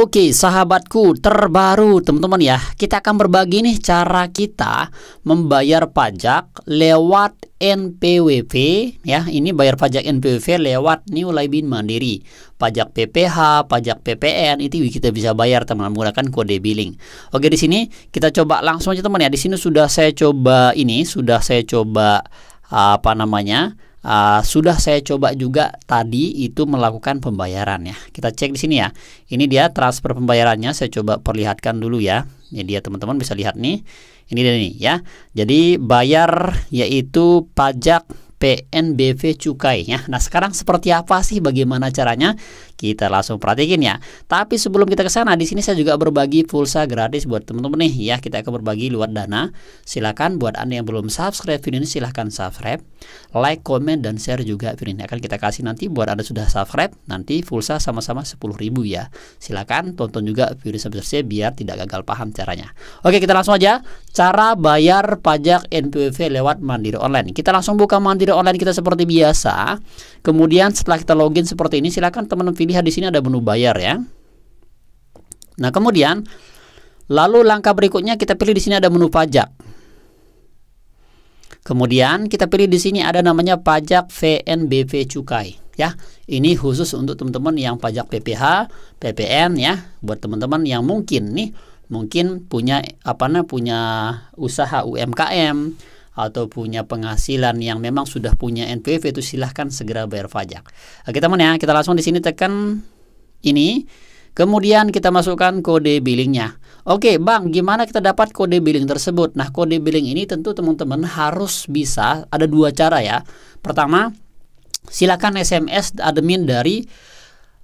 Oke, sahabatku terbaru teman-teman ya. Kita akan berbagi nih cara kita membayar pajak lewat NPWP ya. Ini bayar pajak NPWP lewat Nilai Bin Mandiri. Pajak PPH, pajak PPN itu kita bisa bayar teman menggunakan kode billing. Oke, di sini kita coba langsung aja teman ya. Di sini sudah saya coba ini, sudah saya coba apa namanya? Uh, sudah saya coba juga tadi itu melakukan pembayaran ya. Kita cek di sini ya. Ini dia transfer pembayarannya. Saya coba perlihatkan dulu ya. Ini dia teman-teman bisa lihat nih. Ini dia nih ya. Jadi bayar yaitu pajak PNBV cukai ya. Nah, sekarang seperti apa sih bagaimana caranya? Kita langsung perhatikan ya. Tapi sebelum kita ke sana, di sini saya juga berbagi pulsa gratis buat teman-teman nih ya. Kita akan berbagi luar dana. Silakan buat Anda yang belum subscribe video ini silahkan subscribe, like, komen dan share juga video ini akan kita kasih nanti buat Anda sudah subscribe nanti pulsa sama-sama 10.000 ya. Silakan tonton juga video sebesarnya biar tidak gagal paham caranya. Oke, kita langsung aja cara bayar pajak NPWP lewat Mandiri Online. Kita langsung buka Mandiri sudah online kita seperti biasa. Kemudian setelah kita login seperti ini, silakan teman-teman pilih di sini ada menu bayar ya. Nah, kemudian lalu langkah berikutnya kita pilih di sini ada menu pajak. Kemudian kita pilih di sini ada namanya pajak VNBP cukai ya. Ini khusus untuk teman-teman yang pajak PPH, PPN ya, buat teman-teman yang mungkin nih mungkin punya apa namanya punya usaha UMKM atau punya penghasilan yang memang sudah punya NPWP itu silahkan segera bayar pajak. Oke teman ya, kita langsung di sini tekan ini. Kemudian kita masukkan kode billingnya. Oke, Bang, gimana kita dapat kode billing tersebut? Nah, kode billing ini tentu teman-teman harus bisa ada dua cara ya. Pertama, silakan SMS admin dari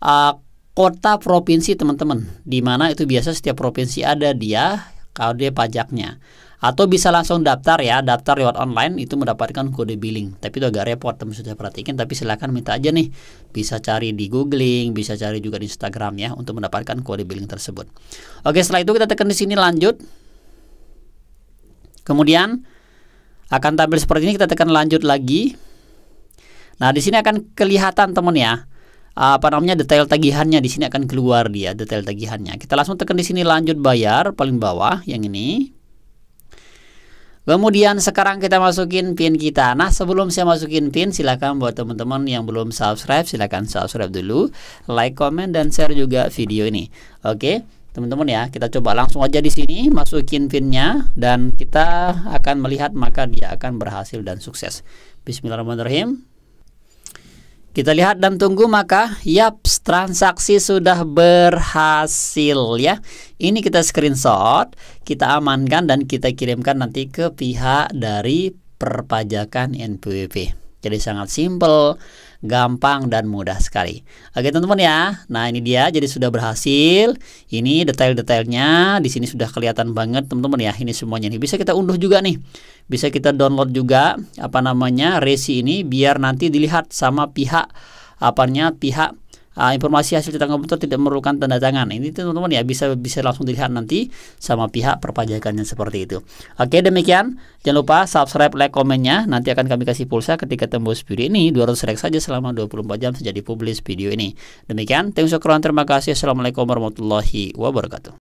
uh, kota provinsi teman-teman. Di mana itu biasa setiap provinsi ada dia kode pajaknya atau bisa langsung daftar ya daftar lewat online itu mendapatkan kode billing tapi itu agak repot teman sudah perhatikan tapi silahkan minta aja nih bisa cari di googling bisa cari juga di instagram ya untuk mendapatkan kode billing tersebut oke setelah itu kita tekan di sini lanjut kemudian akan tampil seperti ini kita tekan lanjut lagi nah di sini akan kelihatan teman ya apa namanya detail tagihannya di sini akan keluar dia detail tagihannya kita langsung tekan di sini lanjut bayar paling bawah yang ini Kemudian sekarang kita masukin pin kita. Nah, sebelum saya masukin pin, silakan buat teman-teman yang belum subscribe, silakan subscribe dulu, like, comment, dan share juga video ini. Oke. Teman-teman ya, kita coba langsung aja di sini masukin pinnya dan kita akan melihat maka dia akan berhasil dan sukses. Bismillahirrahmanirrahim. Kita lihat dan tunggu maka yap transaksi sudah berhasil ya. Ini kita screenshot, kita amankan dan kita kirimkan nanti ke pihak dari perpajakan NPWP. Jadi sangat simple, gampang dan mudah sekali. Oke teman-teman ya. Nah, ini dia jadi sudah berhasil. Ini detail-detailnya di sini sudah kelihatan banget teman-teman ya. Ini semuanya nih bisa kita unduh juga nih. Bisa kita download juga apa namanya resi ini biar nanti dilihat sama pihak apanya pihak uh, informasi hasil cetak komputer tidak memerlukan tanda tangan. Ini teman-teman ya bisa bisa langsung dilihat nanti sama pihak perpajakannya seperti itu. Oke, demikian. Jangan lupa subscribe, like, komennya. Nanti akan kami kasih pulsa ketika tembus video ini 200 like saja selama 24 jam sejak dipublis video ini. Demikian, thanks terima kasih. Assalamualaikum warahmatullahi wabarakatuh.